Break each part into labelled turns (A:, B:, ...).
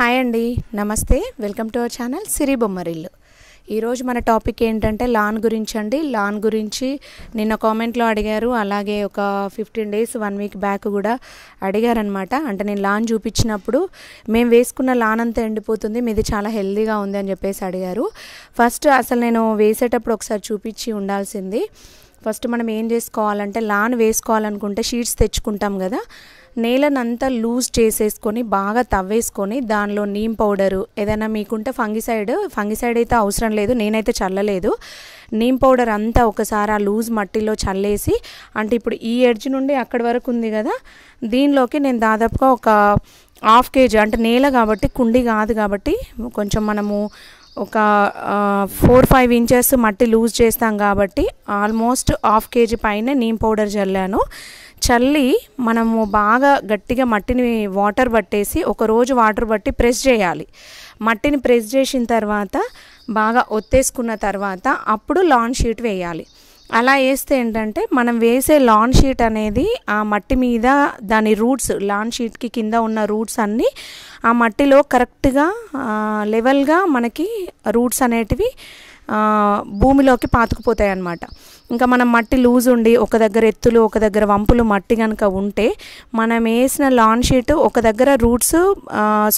A: hi అండి నమస్తే welcome to our channel Siri Bommarillu ఈరోజు మన టాపిక్ ఏంటంటే లాన్ గురించి అండి లాన్ గురించి నిన్న కామెంట్లో అడిగారు అలాగే ఒక fifteen days one week back కూడా అడిగారనమాట అంటే నేను లాన్ చూపించినప్పుడు మేము వేసుకున్న లాన్ అంతా ఎండిపోతుంది మీది చాలా హెల్దీగా ఉంది అని చెప్పేసి అడిగారు ఫస్ట్ అసలు నేను వేసేటప్పుడు ఒకసారి చూపించి ఉండాల్సింది ఫస్ట్ మనం ఏం చేసుకోవాలంటే లాన్ వేసుకోవాలనుకుంటే షీట్స్ తెచ్చుకుంటాం కదా నేలనంతా లూజ్ చేసేసుకొని బాగా తవ్వేసుకొని దానిలో నీమ్ పౌడరు ఏదైనా మీకుంటే ఫంగిసైడ్ ఫంగిసైడ్ అయితే అవసరం లేదు నేనైతే చల్లలేదు నీమ్ పౌడర్ అంతా ఒకసారి ఆ లూజ్ మట్టిలో చల్లేసి అంటే ఇప్పుడు ఈ ఎడ్జ్ నుండి అక్కడి వరకు ఉంది కదా దీనిలోకి నేను దాదాపుగా ఒక హాఫ్ కేజీ అంటే నేల కాబట్టి కుండి కాదు కాబట్టి కొంచెం మనము ఒక ఫోర్ ఫైవ్ ఇంచెస్ మట్టి లూజ్ చేస్తాం కాబట్టి ఆల్మోస్ట్ హాఫ్ కేజీ పైన నీమ్ పౌడర్ చల్లాను చల్లి మనము బాగా గట్టిగా మట్టిని వాటర్ పట్టేసి ఒక రోజు వాటర్ పట్టి ప్రెస్ చేయాలి మట్టిని ప్రెస్ చేసిన తర్వాత బాగా ఒత్తేసుకున్న తర్వాత అప్పుడు లాన్ షీట్ వేయాలి అలా వేస్తే ఏంటంటే మనం వేసే లాన్ షీట్ అనేది ఆ మట్టి మీద దాని రూట్స్ లాన్ షీట్కి కింద ఉన్న రూట్స్ అన్నీ ఆ మట్టిలో కరెక్ట్గా లెవెల్గా మనకి రూట్స్ అనేటివి భూమిలోకి పాతుకుపోతాయి అన్నమాట ఇంకా మనం మట్టి లూజ్ ఉండి ఒక దగ్గర ఎత్తులు ఒక దగ్గర వంపులు మట్టి కనుక ఉంటే మనం వేసిన లాన్ షీట్ ఒక దగ్గర రూట్స్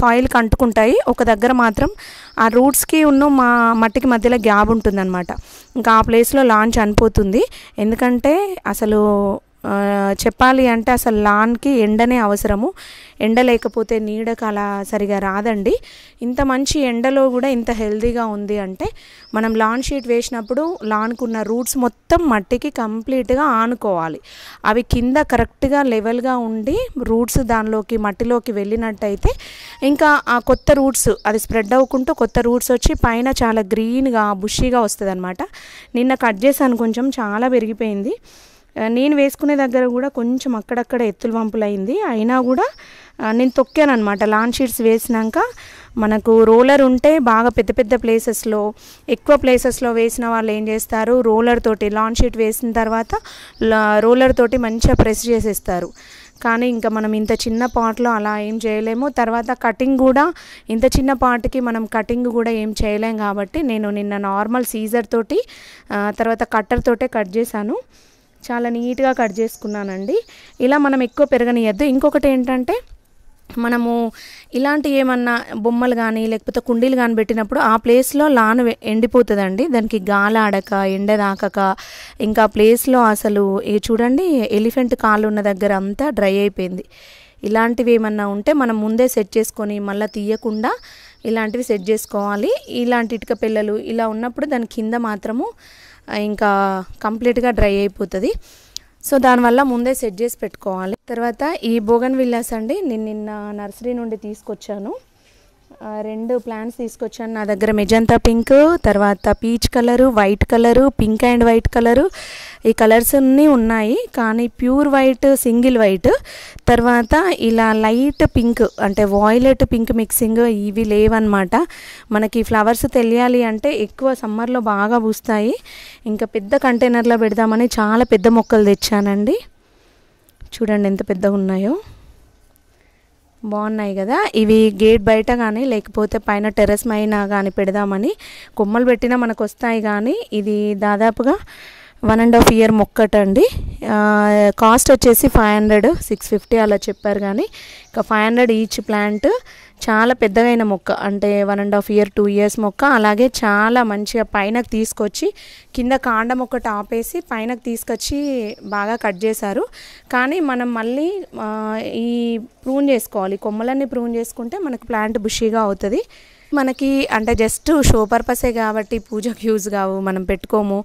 A: సాయిల్కి అంటుకుంటాయి ఒక దగ్గర మాత్రం ఆ రూట్స్కి ఉన్న మా మట్టికి మధ్యలో గ్యాప్ ఉంటుందన్నమాట ఇంకా ఆ ప్లేస్లో లాంచ్ అనిపోతుంది ఎందుకంటే అసలు చెప్పాలి అంటే అసలు లాన్కి ఎండనే అవసరము ఎండ లేకపోతే నీడకు అలా సరిగా రాదండి ఇంత మంచి ఎండలో కూడా ఇంత హెల్దీగా ఉంది అంటే మనం లాన్ షీట్ వేసినప్పుడు లాన్కున్న రూట్స్ మొత్తం మట్టికి కంప్లీట్గా ఆనుకోవాలి అవి కింద కరెక్ట్గా లెవెల్గా ఉండి రూట్స్ దానిలోకి మట్టిలోకి వెళ్ళినట్టయితే ఇంకా ఆ కొత్త రూట్స్ అది స్ప్రెడ్ అవ్వకుంటూ కొత్త రూట్స్ వచ్చి పైన చాలా గ్రీన్గా బుషీగా వస్తుంది నిన్న కట్ చేశాను కొంచెం చాలా పెరిగిపోయింది నేను వేసుకునే దగ్గర కూడా కొంచెం అక్కడక్కడ ఎత్తులు వంపులు అయింది అయినా కూడా నేను తొక్కాను అనమాట లాన్ షీట్స్ వేసినాక మనకు రోలర్ ఉంటే బాగా పెద్ద పెద్ద ప్లేసెస్లో ఎక్కువ ప్లేసెస్లో వేసిన వాళ్ళు ఏం చేస్తారు రోలర్ తోటి లాన్ షీట్ వేసిన తర్వాత రోలర్ తోటి మంచిగా ప్రెస్ చేసేస్తారు కానీ ఇంకా మనం ఇంత చిన్న పాట్లో అలా ఏం చేయలేము తర్వాత కటింగ్ కూడా ఇంత చిన్న పాటకి మనం కటింగ్ కూడా ఏం చేయలేం కాబట్టి నేను నిన్న నార్మల్ సీజర్ తోటి తర్వాత కట్టర్ తోటే కట్ చేశాను చాలా నీట్గా కట్ చేసుకున్నానండి ఇలా మనం ఎక్కువ పెరగనియద్దు ఇంకొకటి ఏంటంటే మనము ఇలాంటి ఏమన్నా బొమ్మలు కానీ లేకపోతే కుండీలు కానీ పెట్టినప్పుడు ఆ ప్లేస్లో లాన్ ఎండిపోతుందండి దానికి గాలి ఆడక ఎండ తాకక ఇంకా ప్లేస్లో అసలు చూడండి ఎలిఫెంట్ కాలు ఉన్న దగ్గర అంతా డ్రై అయిపోయింది ఇలాంటివి ఏమన్నా ఉంటే మనం ముందే సెట్ చేసుకొని మళ్ళీ తీయకుండా ఇలాంటివి సెట్ చేసుకోవాలి ఇలాంటి ఇటుక పిల్లలు ఇలా ఉన్నప్పుడు దాని కింద మాత్రము ఇంకా కంప్లీట్గా డ్రై అయిపోతుంది సో దానివల్ల ముందే సెట్ చేసి పెట్టుకోవాలి తర్వాత ఈ బోగన్ విల్లాస్ అండి నేను నిన్న నర్సరీ నుండి తీసుకొచ్చాను రెండు ప్లాంట్స్ తీసుకొచ్చాను నా దగ్గర మెజంతా పింక్ తర్వాత peach colour white colour pink and white colour ఈ కలర్స్ అన్నీ ఉన్నాయి కానీ ప్యూర్ వైట్ సింగిల్ వైట్ తర్వాత ఇలా లైట్ పింక్ అంటే వాయిలెట్ పింక్ మిక్సింగ్ ఇవి లేవన్నమాట మనకి ఫ్లవర్స్ తెలియాలి అంటే ఎక్కువ సమ్మర్లో బాగా పూస్తాయి ఇంకా పెద్ద కంటైనర్లో పెడదామని చాలా పెద్ద మొక్కలు తెచ్చానండి చూడండి ఎంత పెద్దగా ఉన్నాయో బాగున్నాయి కదా ఇవి గేట్ బయట కానీ లేకపోతే పైన టెర్రస్ అయినా కానీ పెడదామని కొమ్మలు పెట్టినా మనకు వస్తాయి కానీ ఇది దాదాపుగా వన్ అండ్ హాఫ్ ఇయర్ మొక్కట అండి కాస్ట్ వచ్చేసి ఫైవ్ హండ్రెడ్ సిక్స్ ఫిఫ్టీ అలా చెప్పారు కానీ ఇక ఫైవ్ హండ్రెడ్ ఈచ్ ప్లాంట్ చాలా పెద్దగైన మొక్క అంటే one and half year two years మొక్క అలాగే చాలా మంచిగా పైనకు తీసుకొచ్చి కింద కాండం మొక్క టాపేసి పైనకు తీసుకొచ్చి బాగా కట్ చేశారు కానీ మనం మళ్ళీ ఈ ప్రూన్ చేసుకోవాలి కొమ్మలన్నీ ప్రూన్ చేసుకుంటే మనకు ప్లాంట్ బుషీగా అవుతుంది మనకి అంటే జస్ట్ షో పర్పసే కాబట్టి పూజకు యూజ్ కావు మనం పెట్టుకోము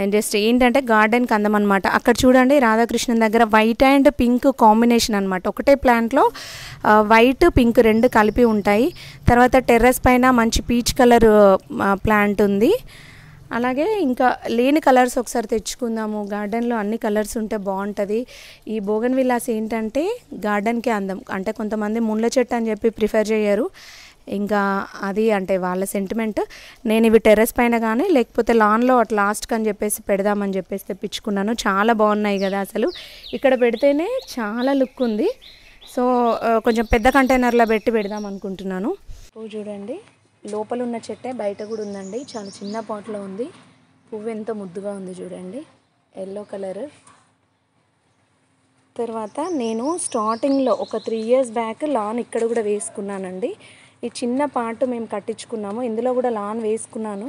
A: అండ్ జస్ట్ ఏంటంటే గార్డెన్కి అందం అనమాట అక్కడ చూడండి రాధాకృష్ణన్ దగ్గర వైట్ అండ్ పింక్ కాంబినేషన్ అనమాట ఒకటే ప్లాంట్లో వైట్ పింక్ రెండు కలిపి ఉంటాయి తర్వాత టెర్రస్ పైన మంచి పీచ్ కలర్ ప్లాంట్ ఉంది అలాగే ఇంకా లేని కలర్స్ ఒకసారి తెచ్చుకుందాము గార్డెన్లో అన్ని కలర్స్ ఉంటే బాగుంటుంది ఈ బోగన్ విలాస్ ఏంటంటే గార్డెన్కే అందం అంటే కొంతమంది ముళ్ళ చెట్టు అని చెప్పి ప్రిఫర్ చేయరు ఇంకా అది అంటే వాళ్ళ సెంటిమెంట్ నేను ఇవి టెర్రస్ పైన కానీ లేకపోతే లాన్లో అట్లా లాస్ట్కి అని చెప్పేసి పెడదామని చెప్పేసి తెప్పించుకున్నాను చాలా బాగున్నాయి కదా అసలు ఇక్కడ పెడితేనే చాలా లుక్ ఉంది సో కొంచెం పెద్ద కంటైనర్లో పెట్టి పెడదాం అనుకుంటున్నాను పువ్వు చూడండి లోపల ఉన్న చెట్టే బయట కూడా ఉందండి చాలా చిన్న పాట్లో ఉంది పువ్వు ఎంతో ముద్దుగా ఉంది చూడండి ఎల్లో కలర్ తర్వాత నేను స్టార్టింగ్లో ఒక త్రీ ఇయర్స్ బ్యాక్ లాన్ ఇక్కడ కూడా వేసుకున్నానండి ఈ చిన్న పాటు మేము కట్టించుకున్నాము ఇందులో కూడా లాన్ వేసుకున్నాను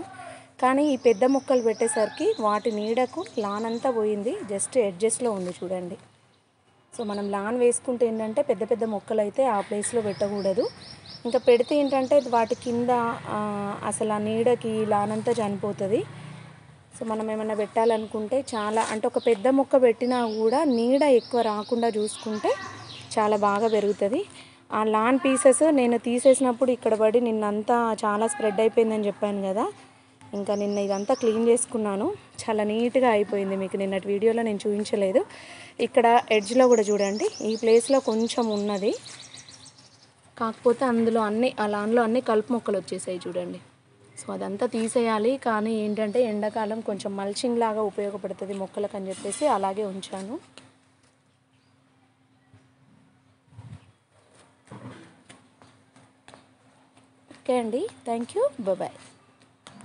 A: కానీ ఈ పెద్ద మొక్కలు పెట్టేసరికి వాటి నీడకు లాన్ అంతా పోయింది జస్ట్ ఎడ్జెస్ట్లో ఉంది చూడండి సో మనం లాన్ వేసుకుంటే ఏంటంటే పెద్ద పెద్ద మొక్కలు అయితే ఆ ప్లేస్లో పెట్టకూడదు ఇంకా పెడితే ఏంటంటే వాటి కింద అసలు ఆ నీడకి లాన్ అంతా చనిపోతుంది సో మనం ఏమైనా పెట్టాలనుకుంటే చాలా అంటే ఒక పెద్ద మొక్క పెట్టినా కూడా నీడ ఎక్కువ రాకుండా చూసుకుంటే చాలా బాగా పెరుగుతుంది ఆ లాన్ పీసెస్ నేను తీసేసినప్పుడు ఇక్కడ పడి నిన్నంతా చాలా స్ప్రెడ్ అయిపోయిందని చెప్పాను కదా ఇంకా నిన్న ఇదంతా క్లీన్ చేసుకున్నాను చాలా నీట్గా అయిపోయింది మీకు నిన్నటి వీడియోలో నేను చూపించలేదు ఇక్కడ ఎడ్జ్లో కూడా చూడండి ఈ ప్లేస్లో కొంచెం ఉన్నది కాకపోతే అందులో అన్ని ఆ లాన్లో అన్ని కలుపు మొక్కలు వచ్చేసాయి చూడండి సో అదంతా తీసేయాలి కానీ ఏంటంటే ఎండాకాలం కొంచెం మల్చింగ్ లాగా ఉపయోగపడుతుంది మొక్కలకు అని చెప్పేసి అలాగే ఉంచాను ఓకే అండి థ్యాంక్ యూ బాయ్